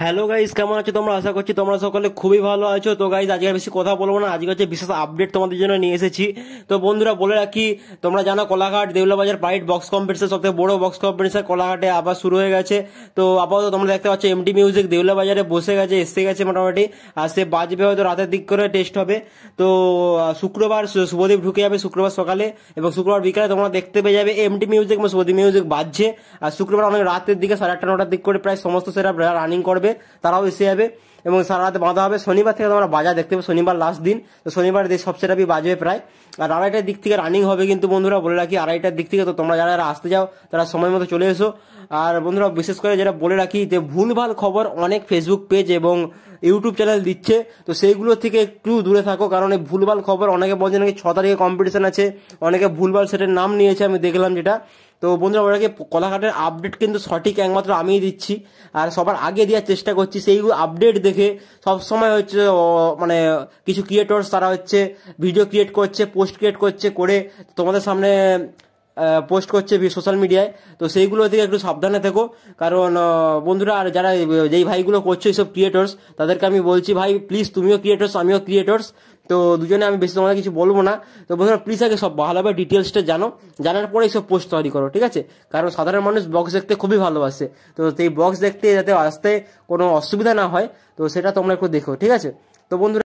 hello guys কেমন আছো তোমরা আশা করছি তোমরা সকলে খুবই ভালো আছো তো গাইজ আজকে বেশি কথা বলবো না আজকে হচ্ছে বিশেষ আপডেট তোমাদের জন্য নিয়ে এসেছি তো বন্ধুরা বলে রাখি তোমরা জানো কোলাঘাট দেউলাবাজার প্রাইট বক্স কম্পিটিশন সব থেকে বড় বক্স কম্পিটিশন কোলাঘাটে আবার শুরু হয়ে গেছে তো আপাতত তোমরা দেখতে পাচ্ছ এমটি মিউজিক দেউলাবাজারে বসে গেছে এসে গেছে মোটামুটি আর সে বাজবে হয়তো রাতের দিক করে টেস্ট হবে তো শুক্রবার শুভদীপ ঢুকে যাবে শুক্রবার সকালে এবং শুক্রবার বিকালে তোমরা দেখতে পেয়ে যাবে এমটি মিউজিক এবং শুভদীপ মিউজিক বাজছে আর শুক্রবার অনেক রাতের দিকে সাড়ে আটটা নটার দিক করে প্রায় সমস্ত সেটা রানিং করবে পারবে তারাও এসে যাবে এবং সারা রাতে বাঁধা হবে শনিবার থেকে তোমরা বাজার দেখতে পাবে শনিবার লাস্ট দিন তো শনিবার সব টাপি বাজবে প্রায় আর আড়াইটার দিক থেকে রানিং হবে কিন্তু বন্ধুরা বলে রাখি আড়াইটার দিক থেকে তো তোমরা যারা যারা আসতে যাও তারা সময় মতো চলে এসো আর বন্ধুরা বিশেষ করে যেটা বলে রাখি যে ভুলভাল খবর অনেক ফেসবুক পেজ এবং ইউটিউব চ্যানেল দিচ্ছে তো সেইগুলো থেকে একটু দূরে থাকো কারণ এই ভুলভাল খবর অনেকে বলছে নাকি ছ তারিখে কম্পিটিশন আছে অনেকে ভুলভাল সেটার নাম নিয়েছে আমি দেখলাম যেটা তো বন্ধুরা ওটাকে কলাঘাটের আপডেট কিন্তু সঠিক একমাত্র আমিই দিচ্ছি আর সবার আগে দেওয়ার চেষ্টা করছি সেই আপডেট দেখে সব সময় হচ্ছে মানে কিছু ক্রিয়েটর্স তারা হচ্ছে ভিডিও ক্রিয়েট করছে পোস্ট ক্রিয়েট করছে করে তোমাদের সামনে পোস্ট করছে সোশ্যাল মিডিয়ায় তো সেইগুলো থেকে একটু সাবধানে থেকো কারণ বন্ধুরা আর যারা যেই ভাইগুলো করছো এইসব ক্রিয়েটার্স তাদেরকে আমি বলছি ভাই প্লিজ তুমিও ক্রিয়েটার্স আমিও ক্রিয়েটার্স তো দুজনে আমি বেশি তোমাদের কিছু বলবো না তো বন্ধুরা প্লিজ আগে সব ভালোভাবে ডিটেলসটা জানো জানার পরে এইসব পোস্ট তৈরি করো ঠিক আছে কারণ সাধারণ মানুষ বক্স দেখতে খুবই ভালোবাসে তো সেই বক্স দেখতে যাতে আসতে কোনো অসুবিধা না হয় তো সেটা তোমরা একটু দেখো ঠিক আছে তো বন্ধুরা